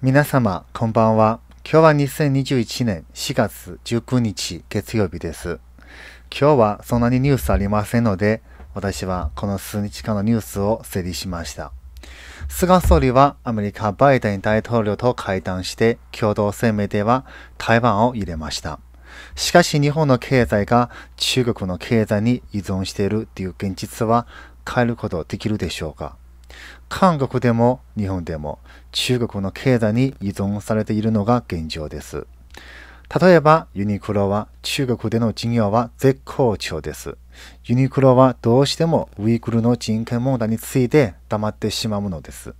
皆様、こんばんは。今日は2021年4月19日月曜日です。今日はそんなにニュースありませんので、私はこの数日間のニュースを整理しました。菅総理はアメリカバイデン大統領と会談して共同声明では台湾を入れました。しかし日本の経済が中国の経済に依存しているという現実は変えることできるでしょうか韓国でも日本でも中国の経済に依存されているのが現状です。例えば、ユニクロは中国での事業は絶好調です。ユニクロはどうしてもウイグルの人権問題について黙ってしまうのです。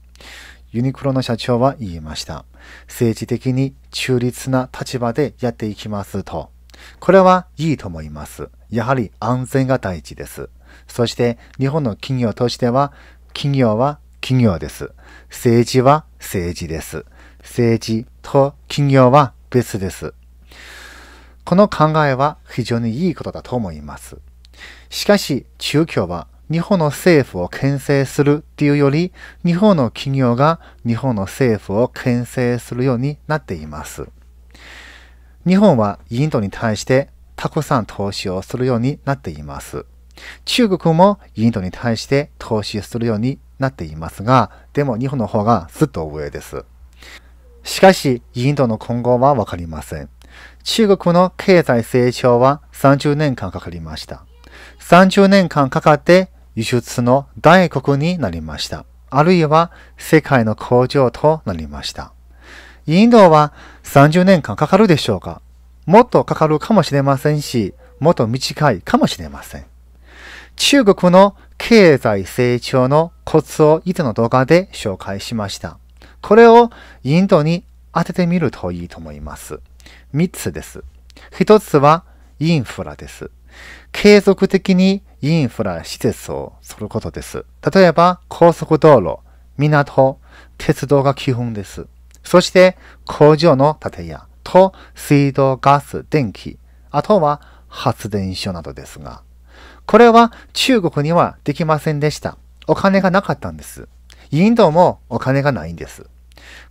ユニクロの社長は言いました。政治的に中立な立場でやっていきますと。これはいいと思います。やはり安全が第一です。そして日本の企業としては、企業は企業です。政治は政治です。政治と企業は別です。この考えは非常にいいことだと思います。しかし、中共は日本の政府を牽制するっていうより、日本の企業が日本の政府を牽制するようになっています。日本はインドに対してたくさん投資をするようになっています。中国もインドに対して投資するようになっていますが、でも日本の方がずっと上です。しかし、インドの今後はわかりません。中国の経済成長は30年間かかりました。30年間かかって輸出の大国になりました。あるいは世界の工場となりました。インドは30年間かかるでしょうかもっとかかるかもしれませんし、もっと短いかもしれません。中国の経済成長のコツを以前の動画で紹介しました。これをインドに当ててみるといいと思います。3つです。1つはインフラです。継続的にインフラ施設をすることです。例えば高速道路、港、鉄道が基本です。そして工場の建屋と水道、ガス、電気、あとは発電所などですが、これは中国にはできませんでした。お金がなかったんです。インドもお金がないんです。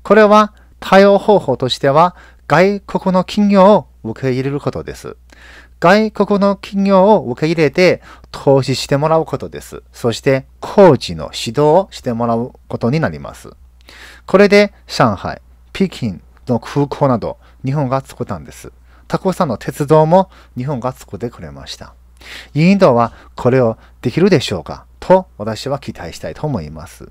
これは対応方法としては外国の企業を受け入れることです。外国の企業を受け入れて投資してもらうことです。そして工事の指導をしてもらうことになります。これで上海、北京の空港など日本が作ったんです。たくさんの鉄道も日本が作ってくれました。インドはこれをできるでしょうかと私は期待したいと思います。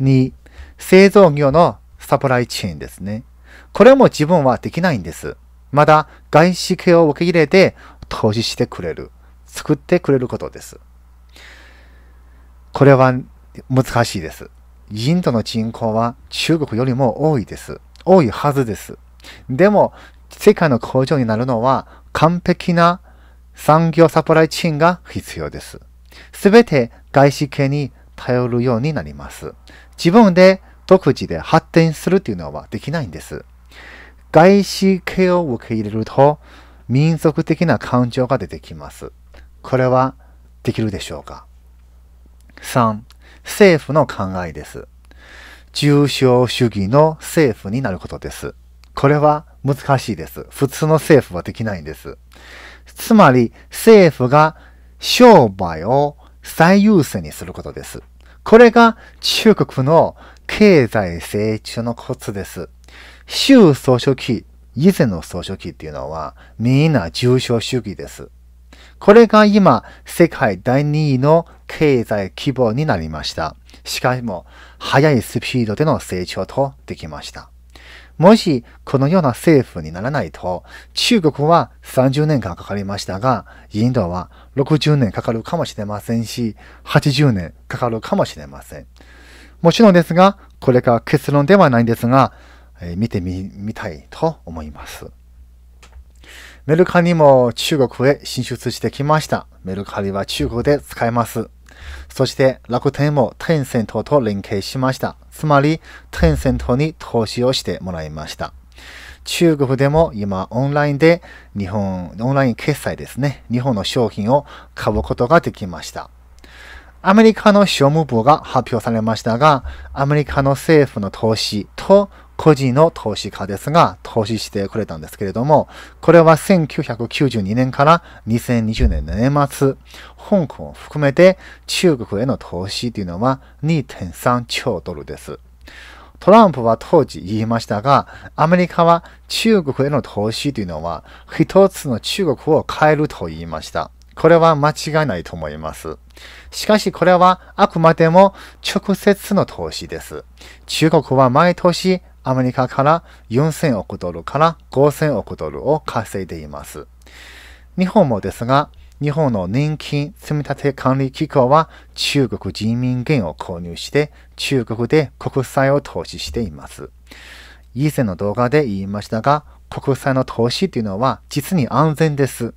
2、製造業のサプライチェーンですね。これも自分はできないんです。まだ外資系を受け入れて投資してくれる、作ってくれることです。これは難しいです。インドの人口は中国よりも多いです。多いはずです。でも、世界の工場になるのは完璧な産業サプライチェーンが必要です。すべて外資系に頼るようになります。自分で独自で発展するというのはできないんです。外資系を受け入れると民族的な感情が出てきます。これはできるでしょうか ?3. 政府の考えです。重症主義の政府になることです。これは難しいです。普通の政府はできないんです。つまり政府が商売を最優先にすることです。これが中国の経済成長のコツです。習総書記、以前の総書記っていうのはみんな重症主義です。これが今世界第2位の経済規模になりました。しかも速いスピードでの成長とできました。もしこのような政府にならないと、中国は30年間かかりましたが、インドは60年かかるかもしれませんし、80年かかるかもしれません。もちろんですが、これが結論ではないんですが、えー、見てみ、みたいと思います。メルカリも中国へ進出してきました。メルカリは中国で使えます。そして楽天もテンセントと連携しました。つまり、テンセントに投資をしてもらいました。中国でも今オンラインで日本、オンライン決済ですね。日本の商品を買うことができました。アメリカの商務部が発表されましたが、アメリカの政府の投資と個人の投資家ですが、投資してくれたんですけれども、これは1992年から2020年の年末、香港を含めて中国への投資というのは2.3兆ドルです。トランプは当時言いましたが、アメリカは中国への投資というのは一つの中国を変えると言いました。これは間違いないと思います。しかしこれはあくまでも直接の投資です。中国は毎年アメリカから4000億ドルから5000億ドルを稼いでいます。日本もですが、日本の年金積立管理機構は中国人民元を購入して中国で国債を投資しています。以前の動画で言いましたが、国債の投資というのは実に安全です。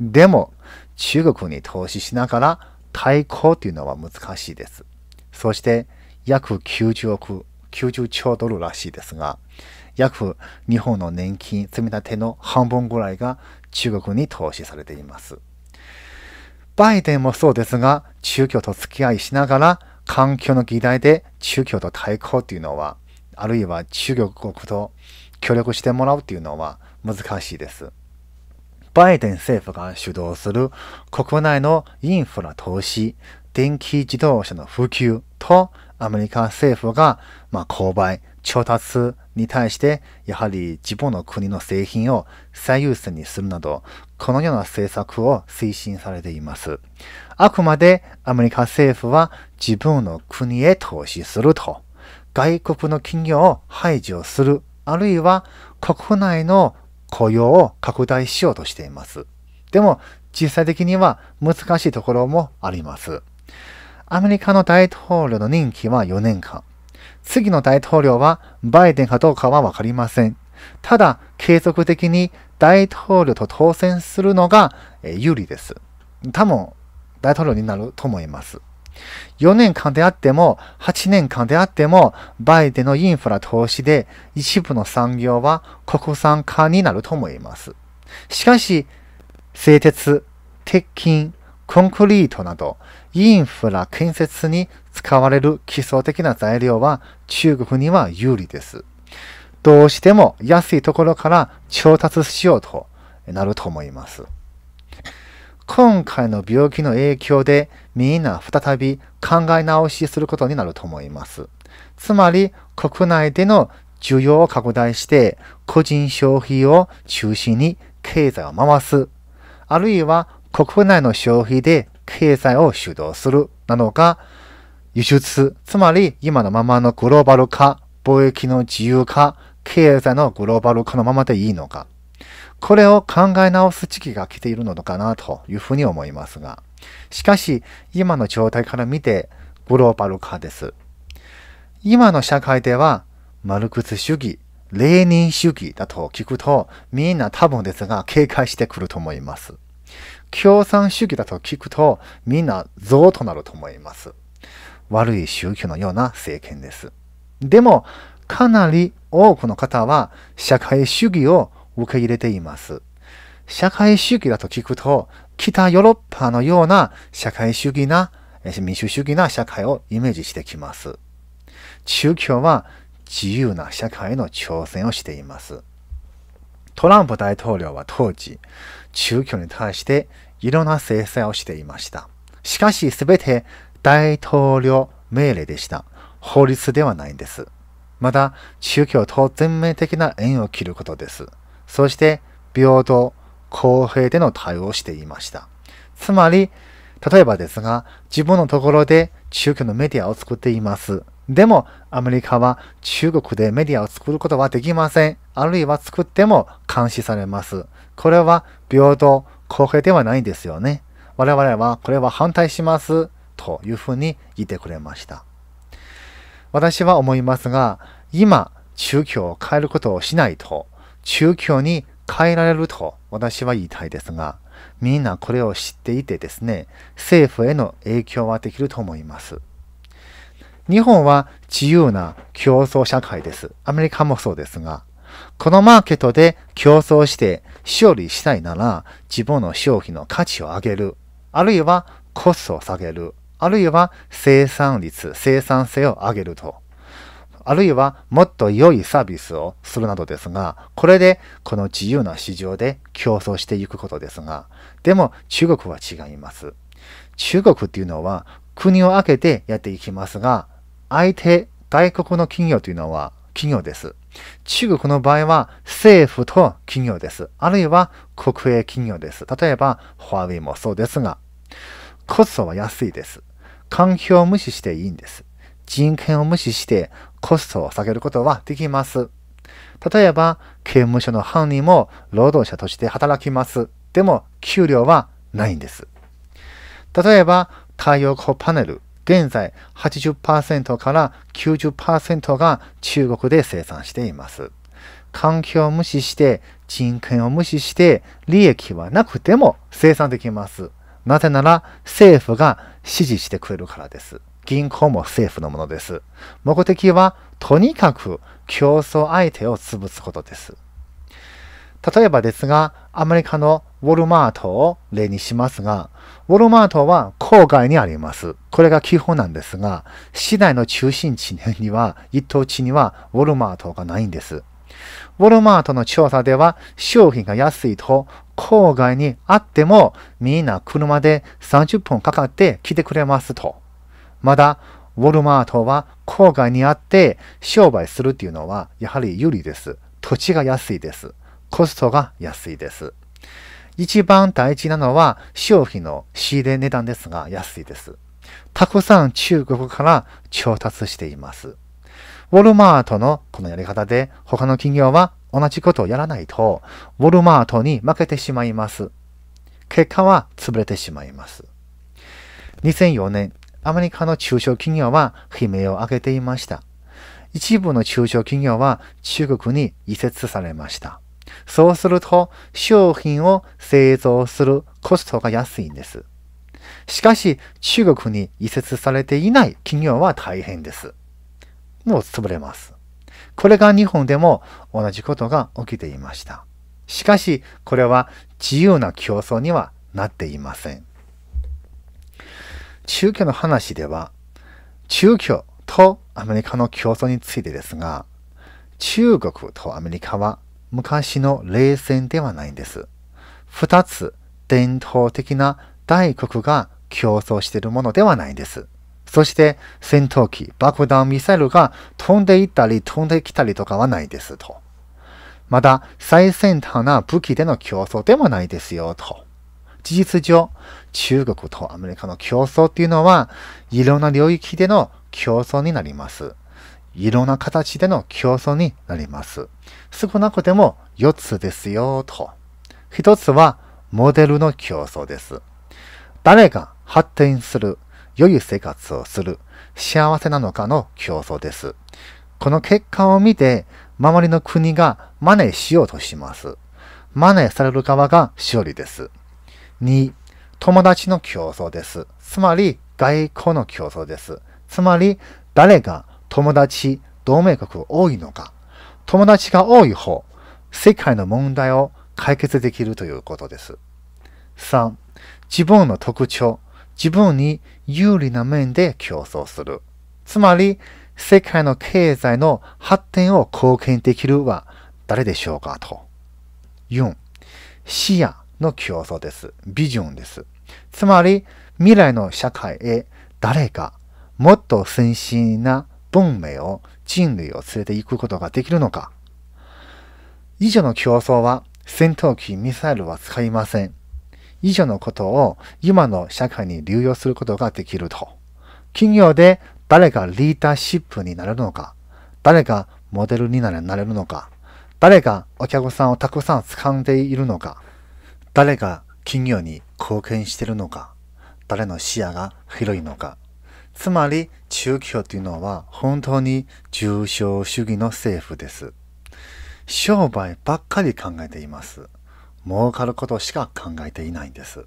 でも、中国に投資しながら対抗というのは難しいです。そして、約90億90兆ドルらしいですが、約日本の年金積み立ての半分ぐらいが中国に投資されています。バイデンもそうですが、中共と付き合いしながら、環境の議題で中共と対抗というのは、あるいは中国国と協力してもらうというのは難しいです。バイデン政府が主導する国内のインフラ投資、電気自動車の普及とアメリカ政府が、まあ、購買、調達に対して、やはり自分の国の製品を最優先にするなど、このような政策を推進されています。あくまでアメリカ政府は自分の国へ投資すると、外国の企業を排除する、あるいは国内の雇用を拡大しようとしています。でも、実際的には難しいところもあります。アメリカの大統領の任期は4年間。次の大統領はバイデンかどうかはわかりません。ただ、継続的に大統領と当選するのが有利です。多分、大統領になると思います。4年間であっても、8年間であっても、バイデンのインフラ投資で一部の産業は国産化になると思います。しかし、製鉄、鉄筋、コンクリートなど、インフラ建設に使われる基礎的な材料は中国には有利です。どうしても安いところから調達しようとなると思います。今回の病気の影響でみんな再び考え直しすることになると思います。つまり国内での需要を拡大して個人消費を中心に経済を回す。あるいは国内の消費で経済を主導するなのか、輸出、つまり今のままのグローバル化、貿易の自由化、経済のグローバル化のままでいいのか。これを考え直す時期が来ているのかなというふうに思いますが。しかし、今の状態から見て、グローバル化です。今の社会では、マルクス主義、レーニン主義だと聞くと、みんな多分ですが警戒してくると思います。共産主義だと聞くと、みんな憎となると思います。悪い宗教のような政権です。でも、かなり多くの方は社会主義を受け入れています。社会主義だと聞くと、北ヨーロッパのような社会主義な、民主主義な社会をイメージしてきます。中共は自由な社会の挑戦をしています。トランプ大統領は当時、中共に対していろんな制裁をしていました。しかしすべて大統領命令でした。法律ではないんです。また、宗教と全面的な縁を切ることです。そして、平等、公平での対応をしていました。つまり、例えばですが、自分のところで中国のメディアを作っています。でも、アメリカは中国でメディアを作ることはできません。あるいは作っても監視されます。これは平等、公平ではないんですよね。我々はこれは反対します。というふうに言ってくれました。私は思いますが、今、宗教を変えることをしないと、宗教に変えられると私は言いたいですが、みんなこれを知っていてですね、政府への影響はできると思います。日本は自由な競争社会です。アメリカもそうですが、このマーケットで競争して勝利したいなら自分の商品の価値を上げる。あるいはコストを下げる。あるいは生産率、生産性を上げると。あるいはもっと良いサービスをするなどですが、これでこの自由な市場で競争していくことですが、でも中国は違います。中国っていうのは国を挙げてやっていきますが、相手、外国の企業というのは企業です。中国の場合は政府と企業です。あるいは国営企業です。例えば、ホワイもそうですが、コストは安いです。環境を無視していいんです。人権を無視してコストを下げることはできます。例えば、刑務所の犯人も労働者として働きます。でも、給料はないんです。例えば、太陽光パネル、現在80%から90%が中国で生産しています。環境を無視して、人権を無視して、利益はなくても生産できます。なぜなら政府が支持してくれるからです。銀行も政府のものです。目的はとにかく競争相手を潰すことです。例えばですが、アメリカのウォルマートを例にしますが、ウォルマートは郊外にあります。これが基本なんですが、市内の中心地には、一等地にはウォルマートがないんです。ウォルマートの調査では、商品が安いと、郊外にあっても、みんな車で30分かかって来てくれますと。まだ、ウォルマートは郊外にあって商売するっていうのは、やはり有利です。土地が安いです。コストが安いです。一番大事なのは商品の仕入れ値段ですが安いです。たくさん中国から調達しています。ウォルマートのこのやり方で他の企業は同じことをやらないと、ウォルマートに負けてしまいます。結果は潰れてしまいます。2004年、アメリカの中小企業は悲鳴を上げていました。一部の中小企業は中国に移設されました。そうすると商品を製造するコストが安いんです。しかし中国に移設されていない企業は大変です。もう潰れます。これが日本でも同じことが起きていました。しかしこれは自由な競争にはなっていません。中居の話では中居とアメリカの競争についてですが中国とアメリカは昔の冷戦ではないんです。二つ、伝統的な大国が競争しているものではないんです。そして戦闘機、爆弾ミサイルが飛んでいったり飛んできたりとかはないですと。また最先端な武器での競争でもないですよと。事実上、中国とアメリカの競争っていうのは、いろんな領域での競争になります。いろんな形での競争になります。少なくても4つですよ、と。1つはモデルの競争です。誰が発展する、良い生活をする、幸せなのかの競争です。この結果を見て、周りの国が真似しようとします。真似される側が勝利です。2、友達の競争です。つまり、外交の競争です。つまり、誰が友達、同盟国多いのか、友達が多い方、世界の問題を解決できるということです。3、自分の特徴、自分に有利な面で競争する。つまり、世界の経済の発展を貢献できるは誰でしょうかと。4、視野の競争です。ビジョンです。つまり、未来の社会へ誰がもっと先進な文明を人類を連れて行くことができるのか以上の競争は戦闘機、ミサイルは使いません。以上のことを今の社会に流用することができると。企業で誰がリーダーシップになれるのか、誰がモデルになれるのか、誰がお客さんをたくさん掴んでいるのか、誰が企業に貢献しているのか、誰の視野が広いのか、つまり宗教というのは本当に重症主義の政府です。商売ばっかり考えています。儲かることしか考えていないんです。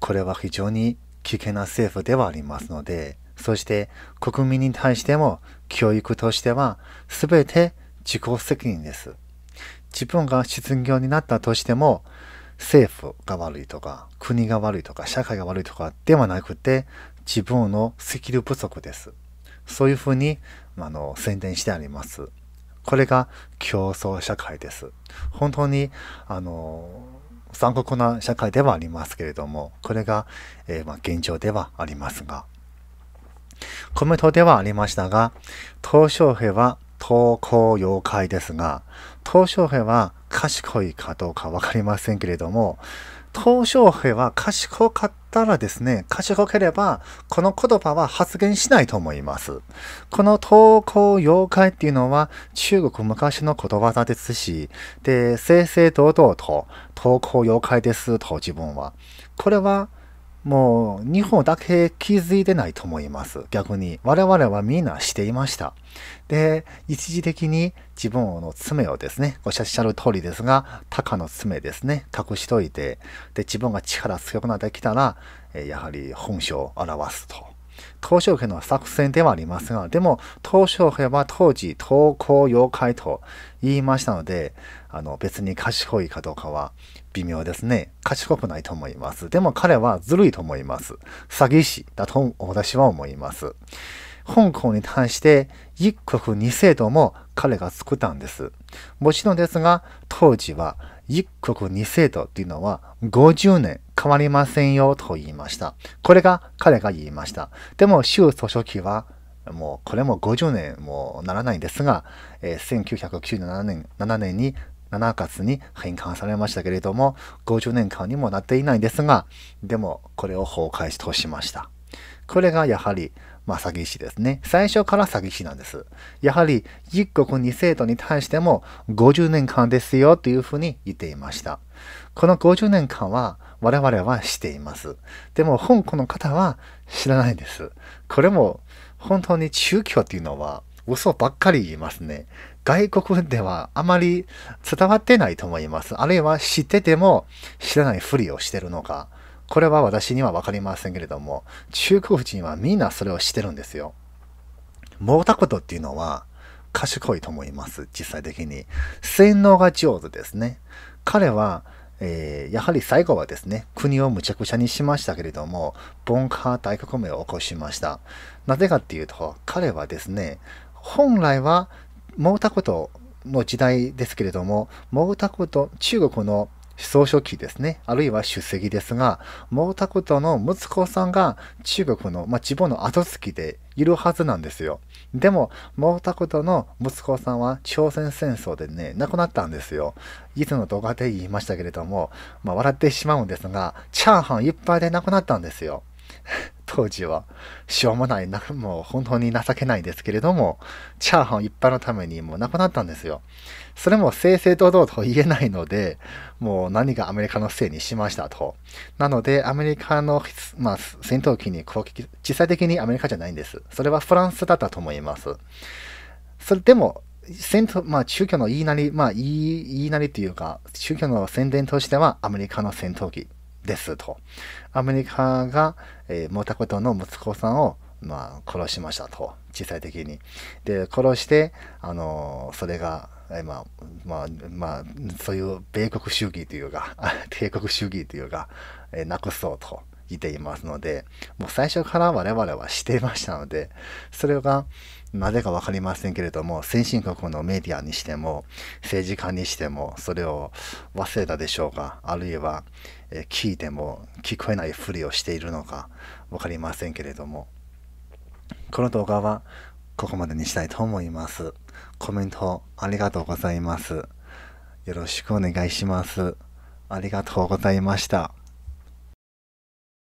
これは非常に危険な政府ではありますので、そして国民に対しても教育としては全て自己責任です。自分が失業になったとしても、政府が悪いとか、国が悪いとか、社会が悪いとかではなくて、自分のスキル不足です。そういうふうに、あの、宣伝してあります。これが競争社会です。本当に、あの、残酷な社会ではありますけれども、これが、えー、まあ、現状ではありますが、コメントではありましたが、鄧小平は投稿妖怪ですが、鄧小平は賢いかどうかわかりませんけれども、鄧小平は賢かったらですね、賢ければ、この言葉は発言しないと思います。この投稿妖怪っていうのは中国昔の言葉わですし、で、正々堂々と投稿妖怪ですと自分は。これはもう日本だけ気づいてないと思います。逆に。我々はみんなしていました。で、一時的に自分の爪をですね、おっしゃる通りですが、鷹の爪ですね、隠しといて、で、自分が力強くなってきたら、えやはり本性を表すと。東小平の作戦ではありますが、でも、東小平は当時、投稿妖怪と言いましたので、あの、別に賢いかどうかは、微妙ですね。賢くないと思います。でも彼はずるいと思います。詐欺師だと私は思います。香港に対して一国二制度も彼が作ったんです。もちろんですが、当時は一国二制度というのは50年変わりませんよと言いました。これが彼が言いました。でも、習総書記はもうこれも50年もならないんですが、1997年 ,7 年に7月に返還されましたけれども、50年間にもなっていないんですが、でもこれを崩壊しとしました。これがやはり、まあ、詐欺師ですね。最初から詐欺師なんです。やはり、一国二制度に対しても50年間ですよというふうに言っていました。この50年間は我々はしています。でも、香港の方は知らないです。これも本当に宗教というのは嘘ばっかり言いますね。外国ではあまり伝わってないと思います。あるいは知ってても知らないふりをしてるのか。これは私にはわかりませんけれども、中国人はみんなそれをしてるんですよ。モータっていうのは賢いと思います。実際的に。洗脳が上手ですね。彼は、えー、やはり最後はですね、国をむちゃくちゃにしましたけれども、ボンカー大革命を起こしました。なぜかっていうと、彼はですね、本来は毛沢東の時代ですけれども毛沢東中国の総書記ですねあるいは主席ですが毛沢東の息子さんが中国の、まあ、自分の後継ぎでいるはずなんですよでも毛沢東の息子さんは朝鮮戦争でね亡くなったんですよいつの動画で言いましたけれども、まあ、笑ってしまうんですがチャーハンいっぱいで亡くなったんですよ当時は、しょうもない、なもう本当に情けないですけれども、チャーハン一般のためにもうなくなったんですよ。それも正々堂々と言えないので、もう何がアメリカのせいにしましたと。なので、アメリカの、まあ、戦闘機に攻撃、実際的にアメリカじゃないんです。それはフランスだったと思います。それでも、戦闘、まあ、中距の言いなり、まあ、言い、言いなりというか、中距の宣伝としてはアメリカの戦闘機ですと。アメリカが、えー、モタコトの息子さんを、まあ、殺しましたと。小さい時に。で、殺して、あのー、それが、えー、まあ、まあ、まあ、そういう米国主義というか、帝国主義というか、えなくそうと。いていますので、もう最初から我々はしていましたので、それがなぜか分かりませんけれども、先進国のメディアにしても、政治家にしても、それを忘れたでしょうか、あるいは、え聞いても聞こえないふりをしているのか分かりませんけれども、この動画はここまでにしたいと思います。コメントありがとうございます。よろしくお願いします。ありがとうございました。